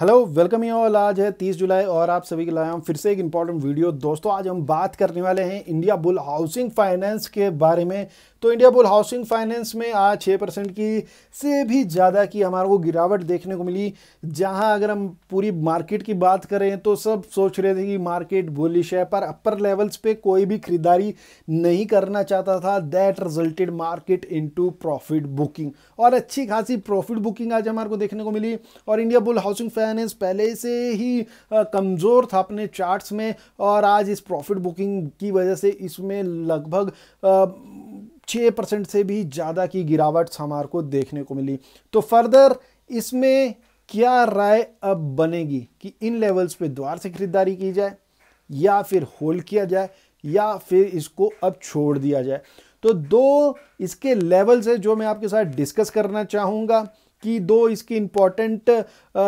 hello welcome you all आज है 30 जुलाई और आप सभी के लाए हम फिर से एक इम्पॉर्टेंट वीडियो दोस्तों आज हम बात करने वाले हैं इंडिया बुल हाउसिंग फाइनेंस के बारे में तो इंडिया बुल हाउसिंग फाइनेंस में आज छः परसेंट की से भी ज़्यादा की हमारे को गिरावट देखने को मिली जहां अगर हम पूरी मार्केट की बात करें तो सब सोच रहे थे कि मार्केट बुलिश है पर अपर लेवल्स पे कोई भी खरीदारी नहीं करना चाहता था that resulted market into profit booking और अच्छी खासी प्रॉफिट बुकिंग आज हमारे को देखने को मिली और इंडिया बुल हाउसिंग फाइनेंस पहले से ही कमज़ोर था अपने चार्ट्स में और आज इस प्रॉफिट बुकिंग की वजह से इसमें लगभग छः परसेंट से भी ज़्यादा की गिरावट हमार को देखने को मिली तो फर्दर इसमें क्या राय अब बनेगी कि इन लेवल्स पे द्वार से खरीदारी की जाए या फिर होल्ड किया जाए या फिर इसको अब छोड़ दिया जाए तो दो इसके लेवल्स है जो मैं आपके साथ डिस्कस करना चाहूँगा कि दो इसके इंपॉर्टेंट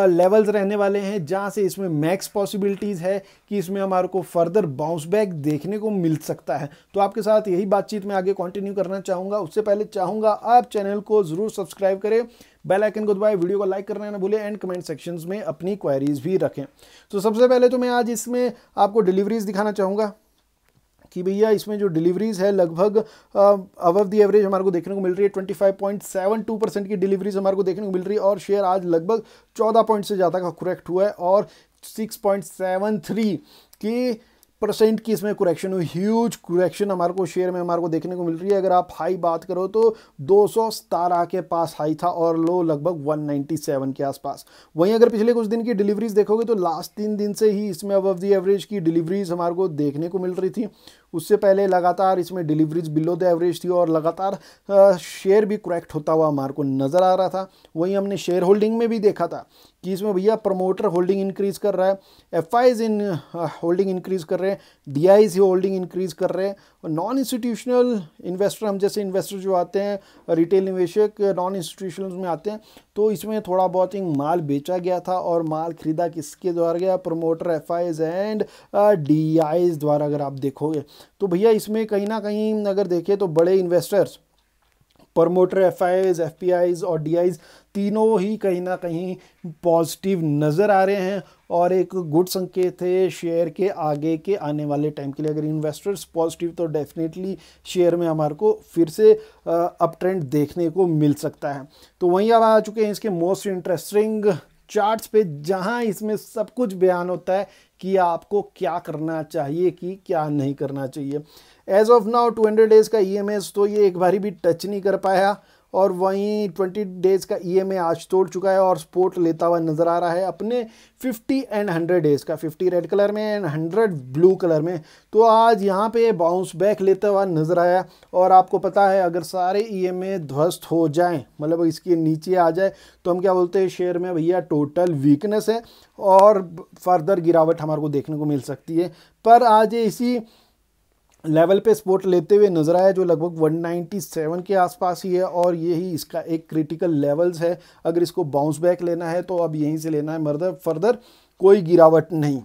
लेवल्स रहने वाले हैं जहाँ से इसमें मैक्स पॉसिबिलिटीज़ है कि इसमें हमारे को फर्दर बाउंस बैक देखने को मिल सकता है तो आपके साथ यही बातचीत मैं आगे कंटिन्यू करना चाहूँगा उससे पहले चाहूँगा आप चैनल को ज़रूर सब्सक्राइब करें बेल आइकन को दबाएं वीडियो को लाइक करना ना भूलें एंड कमेंट सेक्शंस में अपनी क्वेरीज भी रखें तो सबसे पहले तो मैं आज इसमें आपको डिलीवरीज दिखाना चाहूँगा कि भैया इसमें जो डिलीवरीज है लगभग अब दी एवरेज हमारे को देखने को मिल रही है twenty point seven two percent की डिलीवरीज हमारे को देखने को मिल रही है और शेयर आज लगभग चौदह पॉइंट से ज़्यादा का करेक्ट हुआ है और सिक्स पॉइंट सेवन थ्री की परसेंट की इसमें कुरेक्शन हुई ह्यूज कुरेक्शन हमारे को शेयर में हमारे को देखने को मिल रही है अगर आप हाई बात करो तो दो के पास हाई था और लो लगभग 197 के आसपास वहीं अगर पिछले कुछ दिन की डिलीवरीज देखोगे तो लास्ट तीन दिन से ही इसमें अब दी एवरेज की डिलीवरीज हमारे को देखने को मिल रही थी उससे पहले लगातार इसमें डिलीवरीज बिलो द एवरेज थी और लगातार शेयर भी करेक्ट होता हुआ हमारे को नज़र आ रहा था वहीं हमने शेयर होल्डिंग में भी देखा था कि इसमें भैया प्रमोटर होल्डिंग इंक्रीज़ कर रहा है एफ इन होल्डिंग इंक्रीज़ कर रहे रहे हैं डी आई होल्डिंग इंक्रीज़ कर रहे हैं और नॉन इंस्टीट्यूशनल इन्वेस्टर हम जैसे इन्वेस्टर जो आते हैं रिटेल निवेशक नॉन इंस्टीट्यूशनल में आते हैं तो इसमें थोड़ा बहुत ही माल बेचा गया था और माल खरीदा किसके द्वारा गया प्रोमोटर एफ एंड डी द्वारा अगर आप देखोगे तो भैया इसमें कहीं ना कहीं अगर देखें तो बड़े इन्वेस्टर्स प्रमोटर एफ आई और डी तीनों ही कहीं ना कहीं पॉजिटिव नज़र आ रहे हैं और एक गुड संकेत है शेयर के आगे के आने वाले टाइम के लिए अगर इन्वेस्टर्स पॉजिटिव तो डेफिनेटली शेयर में हमारे को फिर से अप ट्रेंड देखने को मिल सकता है तो वहीं अब आ चुके हैं इसके मोस्ट इंटरेस्टिंग चार्ट्स पे जहाँ इसमें सब कुछ बयान होता है कि आपको क्या करना चाहिए कि क्या नहीं करना चाहिए as of now two hundred days का ई e तो ये एक बारी भी टच नहीं कर पाया और वहीं ट्वेंटी डेज़ का ई e एम आज तोड़ चुका है और सपोर्ट लेता हुआ नज़र आ रहा है अपने फिफ्टी एंड हंड्रेड डेज़ का फिफ्टी रेड कलर में एंड हंड्रेड ब्लू कलर में तो आज यहाँ पे बाउंस बैक लेता हुआ नज़र आया और आपको पता है अगर सारे ई e ए ध्वस्त हो जाएं मतलब इसके नीचे आ जाए तो हम क्या बोलते हैं शेयर में भैया टोटल वीकनेस है और फर्दर गिरावट हमारे को देखने को मिल सकती है पर आज इसी लेवल पे सपोर्ट लेते हुए नज़र आया जो लगभग 197 के आसपास ही है और यही इसका एक क्रिटिकल लेवल्स है अगर इसको बाउंस बैक लेना है तो अब यहीं से लेना है मर्दर फर्दर कोई गिरावट नहीं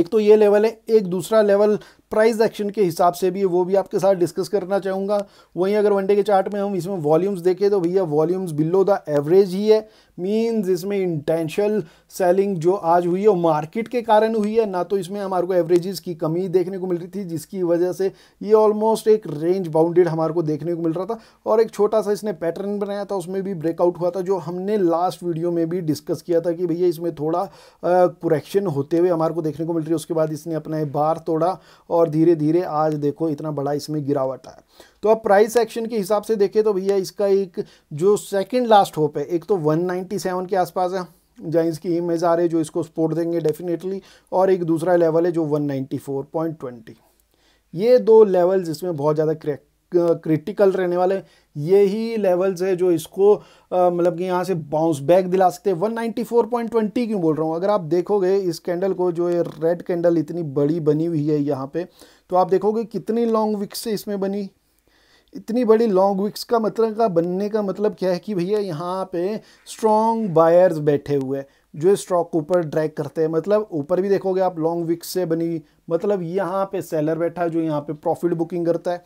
एक तो ये लेवल है एक दूसरा लेवल प्राइस एक्शन के हिसाब से भी वो भी आपके साथ डिस्कस करना चाहूँगा वहीं अगर वनडे के चार्ट में हम इसमें वॉल्यूम्स देखें तो भैया वॉल्यूम्स बिलो द एवरेज ही है मींस इसमें इंटेंशल सेलिंग जो आज हुई है वो मार्केट के कारण हुई है ना तो इसमें हमारे को एवरेजेस की कमी देखने को मिल रही थी जिसकी वजह से ये ऑलमोस्ट एक रेंज बाउंडेड हमारे को देखने को मिल रहा था और एक छोटा सा इसने पैटर्न बनाया था उसमें भी ब्रेकआउट हुआ था जो हमने लास्ट वीडियो में भी डिस्कस किया था कि भैया इसमें थोड़ा कुरेक्शन होते हुए हमारे को देखने को मिल रही है उसके बाद इसने अपना बार तोड़ा और धीरे धीरे आज देखो इतना बड़ा इसमें गिरावट आया तो अब प्राइस एक्शन के हिसाब से देखें तो भैया इसका एक जो सेकंड लास्ट होप है एक तो 197 के आसपास है जहाँ इसकी इमेज आ रही है जो इसको सपोर्ट देंगे डेफिनेटली और एक दूसरा लेवल है जो वन ये दो लेवल्स इसमें बहुत ज़्यादा क्रैक क्रिटिकल रहने वाले ये ही लेवल्स है जो इसको मतलब कि यहाँ से बाउंस बैक दिला सकते हैं 194.20 क्यों बोल रहा हूँ अगर आप देखोगे इस कैंडल को जो ये रेड कैंडल इतनी बड़ी बनी हुई है यहाँ पे तो आप देखोगे कितनी लॉन्ग विक्स से इसमें बनी इतनी बड़ी लॉन्ग विक्स का मतलब का बनने का मतलब क्या है कि भैया यहाँ पे स्ट्रॉन्ग बायर्स बैठे हुए हैं जो स्टॉक ऊपर ड्रैग करते हैं मतलब ऊपर भी देखोगे आप लॉन्ग विक्स से बनी मतलब यहाँ पे सेलर बैठा है जो यहाँ पे प्रॉफिट बुकिंग करता है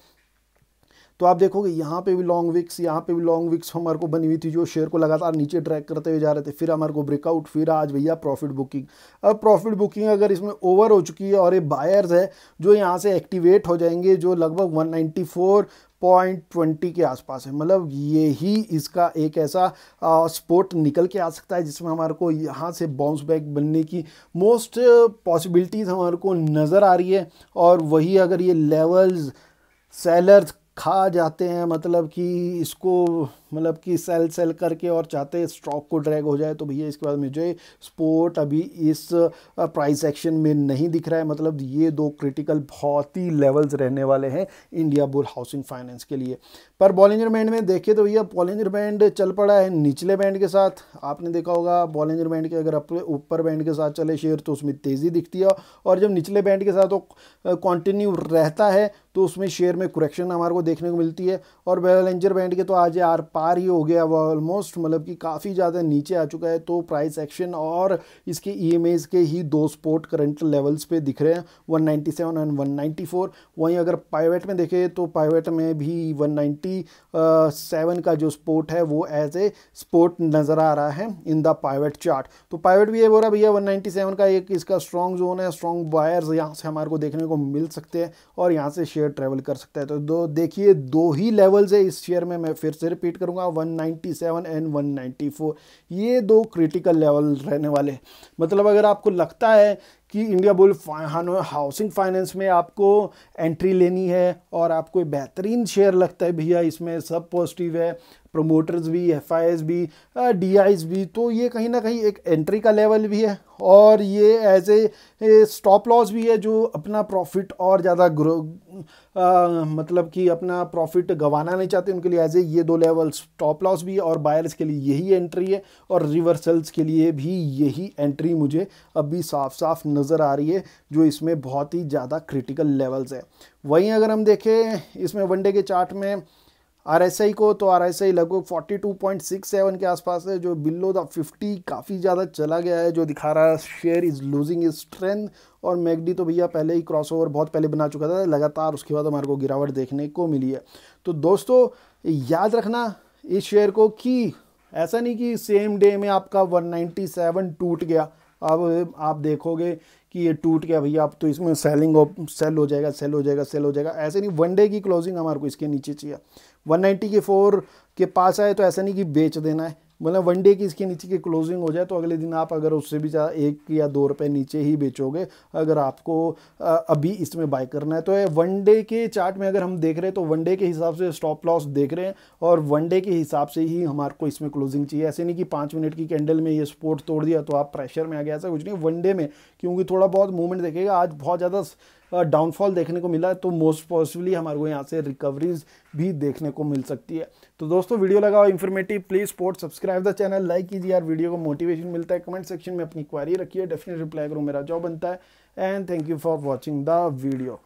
तो आप देखोगे यहाँ पे भी लॉन्ग विक्स यहाँ पे भी लॉन्ग विक्स हमारे को बनी हुई थी जो शेयर को लगातार नीचे ट्रैक करते हुए जा रहे थे फिर हमारे को ब्रेकआउट फिर आज भैया प्रॉफिट बुकिंग अब प्रॉफिट बुकिंग अगर इसमें ओवर हो चुकी है और ये बायर्स है जो यहाँ से एक्टिवेट हो जाएंगे जो लगभग वन पॉइंट ट्वेंटी के आसपास है मतलब ये ही इसका एक ऐसा स्पोर्ट निकल के आ सकता है जिसमें हमारे को यहाँ से बाउंस बैक बनने की मोस्ट पॉसिबिलिटीज़ हमारे को नज़र आ रही है और वही अगर ये लेवल्स सेलर्स खा जाते हैं मतलब कि इसको मतलब कि सेल सेल करके और चाहते स्टॉक को ड्रैग हो जाए तो भैया इसके बाद मुझे स्पोर्ट अभी इस प्राइस एक्शन में नहीं दिख रहा है मतलब ये दो क्रिटिकल बहुत ही लेवल्स रहने वाले हैं इंडिया बुल हाउसिंग फाइनेंस के लिए पर बॉलेंजर बैंड में देखिए तो भैया बॉलेंजर बैंड चल पड़ा है निचले बैंड के साथ आपने देखा होगा बॉलेंजर बैंड के अगर अपने ऊपर बैंड के साथ चले शेयर तो उसमें तेज़ी दिखती है और जब निचले बैंड के साथ वो कॉन्टिन्यू रहता है तो उसमें शेयर में कुरेक्शन हमारे को देखने को मिलती है और बैलेंजर बैंड के तो आज आर पार ही हो गया वो ऑलमोस्ट मतलब कि काफ़ी ज़्यादा नीचे आ चुका है तो प्राइस एक्शन और इसके ई e के ही दो स्पोर्ट करंट लेवल्स पे दिख रहे हैं 197 एंड 194 वहीं अगर पाइवेट में देखें तो पाइवेट में भी 197 का जो स्पोर्ट है वो एज ए स्पोर्ट नज़र आ रहा है इन द पाइवेट चार्ट तो पाइवेट भी ये बोल रहा भैया वन का एक इसका स्ट्रॉन्ग जोन है स्ट्रॉन्ग बायर्स यहाँ से हमारे को देखने को मिल सकते हैं और यहाँ से शेयर ट्रेवल कर सकता है तो दो देखिए दो ही लेवल्स है इस शेयर में मैं फिर से रिपीट कर करूँगा 197 एंड 194 ये दो क्रिटिकल लेवल रहने वाले मतलब अगर आपको लगता है कि इंडिया बुल हाउसिंग फाइनेंस में आपको एंट्री लेनी है और आपको बेहतरीन शेयर लगता है भैया इसमें सब पॉजिटिव है प्रोमोटर्स भी एफ भी डी uh, भी तो ये कहीं ना कहीं एक एंट्री का लेवल भी है और ये एज ए स्टॉप लॉस भी है जो अपना प्रॉफिट और ज़्यादा ग्रो आ, uh, मतलब कि अपना प्रॉफिट गंवाना नहीं चाहते उनके लिए एज ए ये दो लेवल स्टॉप लॉस भी है और बायर्स के लिए यही एंट्री है और रिवर्सल्स के लिए भी यही एंट्री मुझे अभी साफ साफ नज़र आ रही है जो इसमें बहुत ही ज़्यादा क्रिटिकल लेवल्स है वहीं अगर हम देखें इसमें वनडे के चार्ट में आरएसआई को तो आरएसआई लगभग 42.67 के आसपास है जो बिलो द 50 काफ़ी ज़्यादा चला गया है जो दिखा रहा है share is losing is strength और मैगडी तो भैया पहले ही क्रॉसओवर बहुत पहले बना चुका था लगातार उसके बाद हमारे को गिरावट देखने को मिली है तो दोस्तों याद रखना इस शेयर को कि ऐसा नहीं कि सेम डे में आपका 197 टूट गया अब आप देखोगे कि ये टूट गया भैया आप तो इसमें सेलिंग हो सेल हो जाएगा सेल हो जाएगा सेल हो जाएगा ऐसे नहीं वन डे की क्लोजिंग हमारे को इसके नीचे चाहिए 194 के पास आए तो ऐसा नहीं कि बेच देना है मतलब वन डे की इसके नीचे की क्लोजिंग हो जाए तो अगले दिन आप अगर उससे भी ज़्यादा एक या दो रुपये नीचे ही बेचोगे अगर आपको अभी इसमें बाय करना है तो वन डे के चार्ट में अगर हम देख रहे हैं तो वन डे के हिसाब से स्टॉप लॉस देख रहे हैं और वन डे के हिसाब से ही हमारे को इसमें क्लोजिंग चाहिए ऐसे नहीं कि पाँच मिनट की कैंडल में ये स्पोर्ट तोड़ दिया तो आप प्रेशर में आ गया ऐसा कुछ नहीं वन डे में क्योंकि थोड़ा बहुत मूवमेंट देखेगा आज बहुत ज़्यादा डाउनफॉल देखने को मिला है तो मोस्ट पॉसिबली हमारे को यहाँ से रिकवरीज भी देखने को मिल सकती है तो दोस्तों वीडियो लगा हुआ informative please support subscribe the channel like कीजिए यार वीडियो को मोटिवेशन मिलता है कमेंट सेक्शन में अपनी क्वारी रखिए डेफिनेट रिप्लाई करूँ मेरा जॉब बनता है and thank you for watching the video